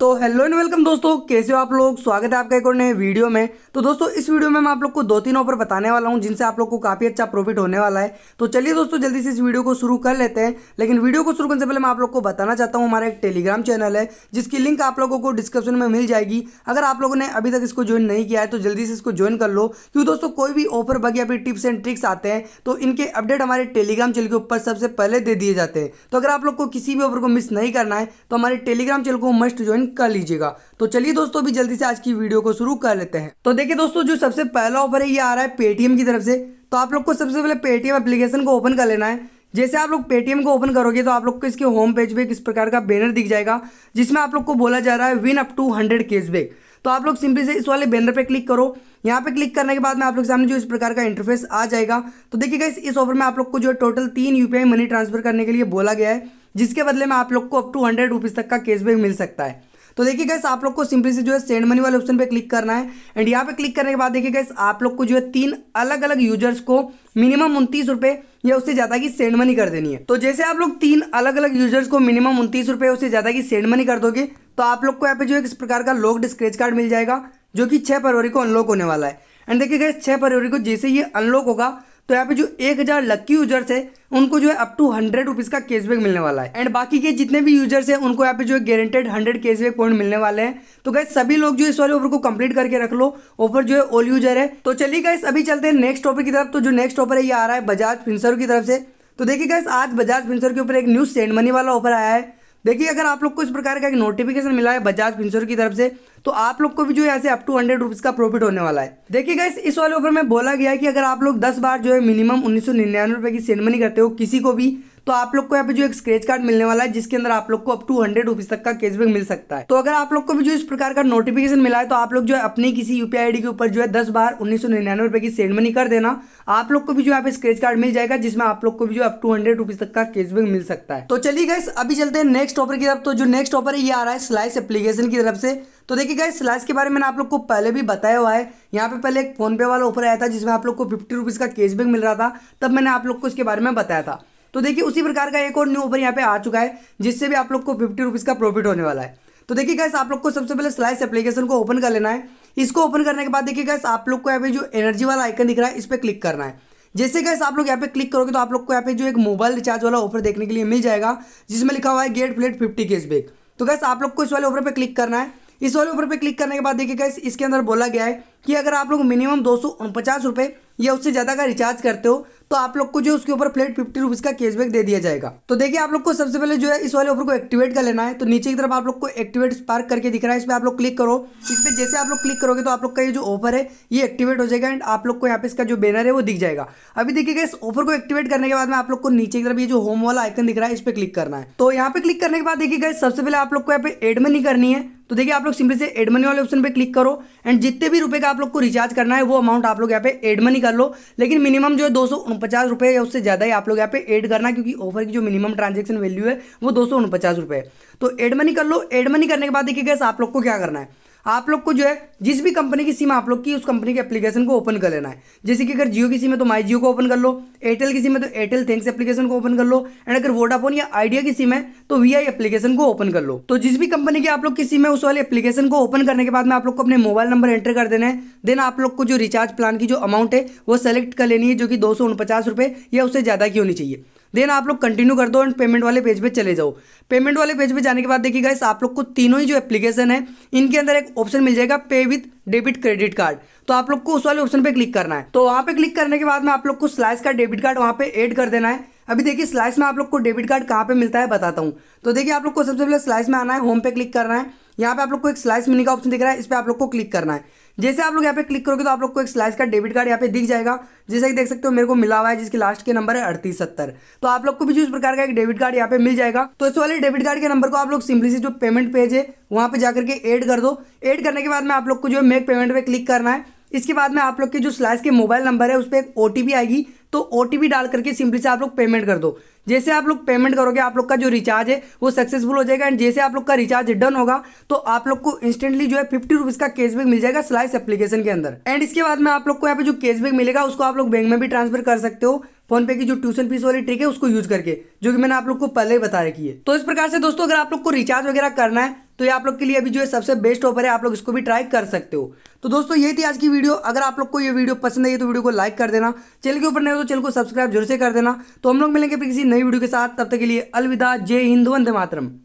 तो hello and welcome दोस्तों कैसे हो आप लोग स्वागत है आपका एक और नए वीडियो में तो दोस्तों इस वीडियो में मैं आप लोग को दो तीन ऑफर बताने वाला हूं जिनसे आप लोग को काफ़ी अच्छा प्रॉफिट होने वाला है तो चलिए दोस्तों जल्दी से इस वीडियो को शुरू कर लेते हैं लेकिन वीडियो को शुरू करने से पहले मैं आप लोग को बताना चाहता हूँ हमारा एक टेलीग्राम चैनल है जिसकी लिंक आप लोगों को डिस्क्रिप्शन में मिल जाएगी अगर आप लोगों ने अभी तक इसको ज्वाइन नहीं किया है तो जल्दी से इसको ज्वाइन कर लो क्योंकि दोस्तों कोई भी ऑफर बग या फिर टिप्स एंड ट्रिक्स आते हैं तो इनके अपडेट हमारे टेलीग्राम चैनल के ऊपर सबसे पहले दे दिए जाते हैं तो अगर आप लोग को किसी भी ऑफर को मिस नहीं करना है तो हमारे टेलीग्राम चैनल को मस्ट ज्वाइन ज्वाइन कर लीजिएगा तो चलिए दोस्तों अभी जल्दी से आज की वीडियो को शुरू कर लेते हैं तो देखिए दोस्तों जो सबसे पहला ऑफर है ये आ रहा है पेटीएम की तरफ से तो आप लोग को सबसे पहले पेटीएम एप्लीकेशन को ओपन कर लेना है जैसे आप लोग पेटीएम को ओपन करोगे तो आप लोग को इसके होम पेज पे किस प्रकार का बैनर दिख जाएगा जिसमें आप लोग को बोला जा रहा है win up to hundred cashback तो आप लोग सिंपली से इस वाले बैनर पे क्लिक करो यहाँ पे क्लिक करने के बाद में आप लोग सामने जो इस प्रकार का इंटरफेस आ जाएगा तो देखिएगा इस ऑफर में आप लोग को जो टोटल तीन यूपीआई मनी ट्रांसफर करने के लिए बोला गया है जिसके बदले में आप लोग को अप टू हंड्रेड रुपीज़ तक का कैशबैक मिल सकता है तो देखिए गैस आप लोग को सिंपली से जो है सेंड मनी वाले ऑप्शन पे क्लिक करना है एंड यहाँ पे क्लिक करने के बाद देखिए गैस आप लोग को जो है तीन अलग अलग यूजर्स को मिनिमम उनतीस रुपये या उससे ज़्यादा की सेंड मनी कर देनी है तो जैसे आप लोग तीन अलग अलग यूजर्स को मिनिमम उनतीस रुपये उससे ज़्यादा की सेंड मनी कर दोगे तो आप लोग को यहाँ पे जो है इस प्रकार का लॉक स्क्रेच कार्ड मिल जाएगा जो कि छः फरवरी को अनलॉक होने वाला है एंड देखिए गैस छः फरवरी को जैसे ये अनलॉक होगा तो यहाँ पे जो एक हज़ार लक्की यूजर्स है उनको जो है अप टू हंड्रेड रुपीज़ का कैशबैक मिलने वाला है एंड बाकी के जितने भी यूजर्स हैं उनको यहाँ पे जो है गारंटेड हंड्रेड कैशबैक पॉइंट मिलने वाले हैं तो गैस सभी लोग जो इस वाले ऑफर को कंप्लीट करके रख लो ऑफर जो है ऑल यूजर है तो चलिए गए अभी चलते हैं नेक्स्ट ऑफर की तरफ तो जो नेक्स्ट ऑफर है ये आ रहा है बजाज फिंसर की तरफ से तो देखिए गए आज बजाज फिंसर के ऊपर एक न्यू सेंड मनी वाला ऑफर आया है देखिए अगर आप लोग को इस प्रकार का एक नोटिफिकेशन मिला है बजाज फिंसर की तरफ से तो आप लोग को भी जो यहाँ से अप टू हंड्रेड रुपीज़ का प्रॉफिट होने वाला है देखिए गाइस इस वाले ऑफर में बोला गया है कि अगर आप लोग दस बार जो है मिनिमम उन्नीस सौ निन्यानवे रुपए की सेंड मनी करते हो किसी को भी तो आप लोग को यहाँ पे जो एक स्क्रेच कार्ड मिलने वाला है जिसके अंदर आप लोग को अप टू हंड्रेड रुपीज तक का कैशबैक मिल सकता है तो अगर आप लोग को भी जो इस प्रकार का नोटिफिकेशन मिला है तो आप लोग जो है अपनी किसी यूपीआई आईडी के ऊपर जो है दस बार उन्नीस सौ निन्यानवे रुपए की सेंड मनी कर देना आप लोग को भी जो यहाँ पे स्क्रेच कार्ड मिल जाएगा जिसमें आप लोग को भी जो अप टू हंड्रेड रुपीज तक का कैशबैक मिल सकता है तो चलिए गए अभी चलते हैं नेक्स्ट ऑफर की तरफ तो जो नेक्स्ट ऑफर है ये आ रहा है स्लाइस एप्लीकेशन की तरफ से तो देखिए गए स्लाइस के बारे में आप लोग को पहले भी बताया हुआ है यहाँ पे पहले एक फोनपे वाला ऑफर आया था जिसमें आप लोग को फिफ्टी रुपीज़ का कैशबैक मिल रहा था तब मैंने आप लोग को इसके बारे में बताया था तो देखिए उसी प्रकार का एक और न्यू ऑफर यहाँ पे आ चुका है जिससे भी आप लोग को फिफ्टी रुपीज़ का प्रॉफिट होने वाला है तो देखिए गैस आप लोग को सबसे पहले स्लाइस एप्लीकेशन को ओपन कर लेना है इसको ओपन करने के बाद देखिए गैस आप लोग को यहाँ पे जो एनर्जी वाला आइकन दिख रहा है इस पर क्लिक करना है जैसे गैस आप लोग यहाँ पे क्लिक करोगे तो आप लोग को यहाँ पे जो एक मोबाइल रिचार्ज वाला ऑफर देखने के लिए मिल जाएगा जिसमें लिखा हुआ है get flat fifty cash cashback तो गैस आप लोग को इस वाले ऑफर पर क्लिक करना है इस वाले ऊपर पर क्लिक करने के बाद देखिए गैस इसके अंदर बोला गया है कि अगर आप लोग मिनिमम दो सौ या उससे ज़्यादा का रिचार्ज करते हो तो आप लोग को जो उसके ऊपर फ्लेट फिफ्टी रुपीज़ का कैशबैक दे दिया जाएगा तो देखिए आप लोग को सबसे पहले जो है इस वाले ऑफर को एक्टिवेट कर लेना है तो नीचे की तरफ आप लोग को एक्टिवेट स्पार्क करके दिख रहा है इस पर आप लोग क्लिक करो इस पर जैसे आप लोग क्लिक करोगे तो आप लोग का ये जो ऑफर है ये एक्टिवेट हो जाएगा एंड आप लोग को यहाँ पे इसका जो बैनर है वो दिख जाएगा अभी देखिएगा इस ऑफर को एक्टिवेट करने के बाद में आप लोग को नीचे की तरफ ये जो होम वाला आइकन दिख रहा है इस पर क्लिक करना है तो यहाँ पे क्लिक करने के बाद देखिएगा सबसे पहले आप लोग को यहाँ पे एड में नहीं करनी है तो देखिए आप लोग सिंपली से एडमनी वाले ऑप्शन पे क्लिक करो एंड जितने भी रुपए का आप लोग को रिचार्ज करना है वो अमाउंट आप लोग यहाँ पे एडमनी कर लो लेकिन मिनिमम जो है दो रुपए या उससे ज़्यादा ही आप लोग यहाँ पे एड करना क्योंकि ऑफर की जो मिनिमम ट्रांजेक्शन वैल्यू है वो दो रुपए तो एडमनी कर लो एडमनी करने के बाद देखिए गैस आप लोग को क्या करना है आप लोग को जो है जिस भी कंपनी की सिम आप लोग की उस कंपनी के एप्लीकेशन को ओपन कर लेना है जैसे कि अगर जियो की सिम तो तो है तो माई जियो को ओपन कर लो एयरटेल की सिम है तो एयरटेल थैंक्स एप्लीकेशन को ओपन कर लो एंड अगर वोडाफोन या आइडिया की सिम है तो वी आई एप्लीकेशन को ओपन कर लो तो जिस भी कंपनी की आप लोग की सिम है उस वाले एप्लीकेशन को ओपन करने के बाद में आप लोग को अपने मोबाइल नंबर एंटर कर देना है देन आप लोग को जो रिचार्ज प्लान की जो अमाउंट है वो सेलेक्ट कर लेनी है जो कि दो या उससे ज़्यादा की होनी चाहिए देन आप लोग कंटिन्यू कर दो एंड पेमेंट वाले पेज पे चले जाओ पेमेंट वाले पेज पे जाने के बाद देखिए गाइस आप लोग को तीनों ही जो एप्लीकेशन है इनके अंदर एक ऑप्शन मिल जाएगा पे विथ डेबिट क्रेडिट कार्ड तो आप लोग को उस वाले ऑप्शन पे क्लिक करना है तो वहाँ पे क्लिक करने के बाद में आप लोग को स्लाइस का डेबिट कार्ड वहाँ पे एड कर देना है अभी देखिए स्लाइस में आप लोग को डेबिट कार्ड कहाँ पे मिलता है बताता हूँ तो देखिए आप लोग को सबसे पहले स्लाइस में आना है होम पे क्लिक करना है यहाँ पे आप लोग को एक स्लाइस मिनी का ऑप्शन दिख रहा है इस पर आप लोग को क्लिक करना है जैसे आप लोग यहाँ पे क्लिक करोगे तो आप लोग को एक स्लाइस का डेबिट कार्ड यहाँ पे दिख जाएगा जैसे कि देख सकते हो मेरे को मिला हुआ है जिसके लास्ट के नंबर है अड़तीस सत्तर तो आप लोग को भी जो इस प्रकार का एक डेबिट कार्ड यहाँ पे मिल जाएगा तो इस वाले डेबिट कार्ड के नंबर को आप लोग सिंपली से जो पेमेंट पेज है वहाँ पे जाकर के एड कर दो एड करने के बाद में आप लोग को जो है मेक पेमेंट पे क्लिक करना है इसके बाद में आप लोग के जो स्लाइस के मोबाइल नंबर है उस पर एक ओ आएगी तो ओ डाल करके सिंपली से आप लोग पेमेंट कर दो जैसे आप लोग पेमेंट करोगे आप लोग का जो रिचार्ज है वो सक्सेसफुल हो जाएगा एंड जैसे आप लोग का रिचार्ज डन होगा तो आप लोग को इंस्टेंटली जो है फिफ्टी रुपीज का कैशबैक मिल जाएगा स्लाइस एप्लीकेशन के अंदर एंड इसके बाद में आप लोग को यहाँ पे जो कैशबैक मिलेगा उसको आप लोग बैंक में भी ट्रांसफर कर सकते हो फोन पे की जो ट्यूशन फीस वाली ट्रिक है उसको यूज करके जो कि मैंने आप लोग को पहले ही बता रखी है तो इस प्रकार से दोस्तों अगर आप लोग को रिचार्ज वगैरह करना है तो ये आप लोग के लिए अभी जो है सबसे बेस्ट ऑफर है आप लोग इसको भी ट्राई कर सकते हो तो दोस्तों यही थी आज की वीडियो अगर आप लोग को ये वीडियो पसंद आई तो वीडियो को लाइक कर देना चैनल के ऊपर नहीं हो तो चैनल को सब्सक्राइब जरूर से कर देना तो हम लोग मिलेंगे किसी नई वीडियो के साथ तब तक के लिए अलविदा जय हिंद वंदे मातरम